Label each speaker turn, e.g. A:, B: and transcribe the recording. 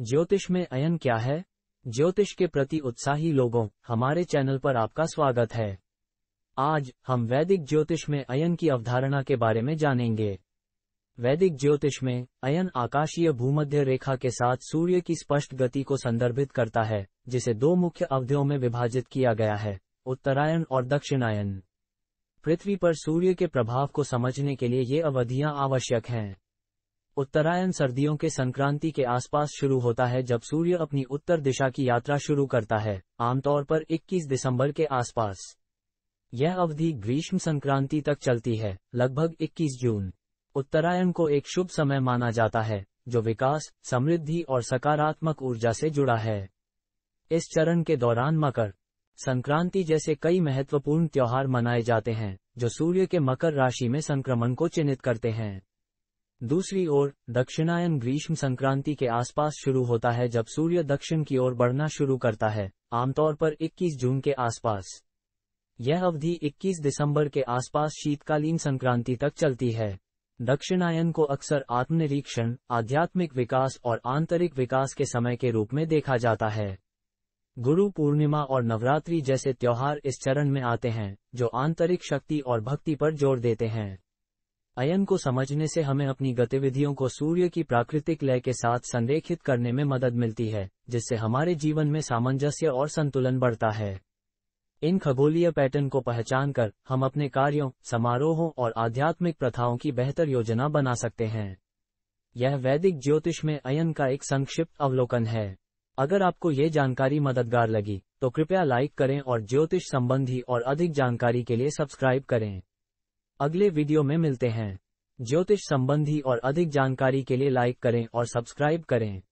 A: ज्योतिष में अयन क्या है ज्योतिष के प्रति उत्साही लोगों हमारे चैनल पर आपका स्वागत है आज हम वैदिक ज्योतिष में अयन की अवधारणा के बारे में जानेंगे वैदिक ज्योतिष में अयन आकाशीय भूमध्य रेखा के साथ सूर्य की स्पष्ट गति को संदर्भित करता है जिसे दो मुख्य अवधियों में विभाजित किया गया है उत्तरायण और दक्षिणायन पृथ्वी पर सूर्य के प्रभाव को समझने के लिए ये अवधियां आवश्यक हैं उत्तरायण सर्दियों के संक्रांति के आसपास शुरू होता है जब सूर्य अपनी उत्तर दिशा की यात्रा शुरू करता है आमतौर पर 21 दिसंबर के आसपास यह अवधि ग्रीष्म संक्रांति तक चलती है लगभग 21 जून उत्तरायण को एक शुभ समय माना जाता है जो विकास समृद्धि और सकारात्मक ऊर्जा से जुड़ा है इस चरण के दौरान मकर संक्रांति जैसे कई महत्वपूर्ण त्योहार मनाए जाते हैं जो सूर्य के मकर राशि में संक्रमण को चिन्हित करते हैं दूसरी ओर दक्षिणायन ग्रीष्म संक्रांति के आसपास शुरू होता है जब सूर्य दक्षिण की ओर बढ़ना शुरू करता है आमतौर पर 21 जून के आसपास यह अवधि 21 दिसंबर के आसपास शीतकालीन संक्रांति तक चलती है दक्षिणायन को अक्सर आत्मनिरीक्षण आध्यात्मिक विकास और आंतरिक विकास के समय के रूप में देखा जाता है गुरु पूर्णिमा और नवरात्रि जैसे त्योहार इस चरण में आते हैं जो आंतरिक शक्ति और भक्ति पर जोर देते हैं अयन को समझने से हमें अपनी गतिविधियों को सूर्य की प्राकृतिक लय के साथ संरेखित करने में मदद मिलती है जिससे हमारे जीवन में सामंजस्य और संतुलन बढ़ता है इन खगोलीय पैटर्न को पहचान कर हम अपने कार्यों समारोहों और आध्यात्मिक प्रथाओं की बेहतर योजना बना सकते हैं यह वैदिक ज्योतिष में अयन का एक संक्षिप्त अवलोकन है अगर आपको ये जानकारी मददगार लगी तो कृपया लाइक करें और ज्योतिष संबंधी और अधिक जानकारी के लिए सब्सक्राइब करें अगले वीडियो में मिलते हैं ज्योतिष संबंधी और अधिक जानकारी के लिए लाइक करें और सब्सक्राइब करें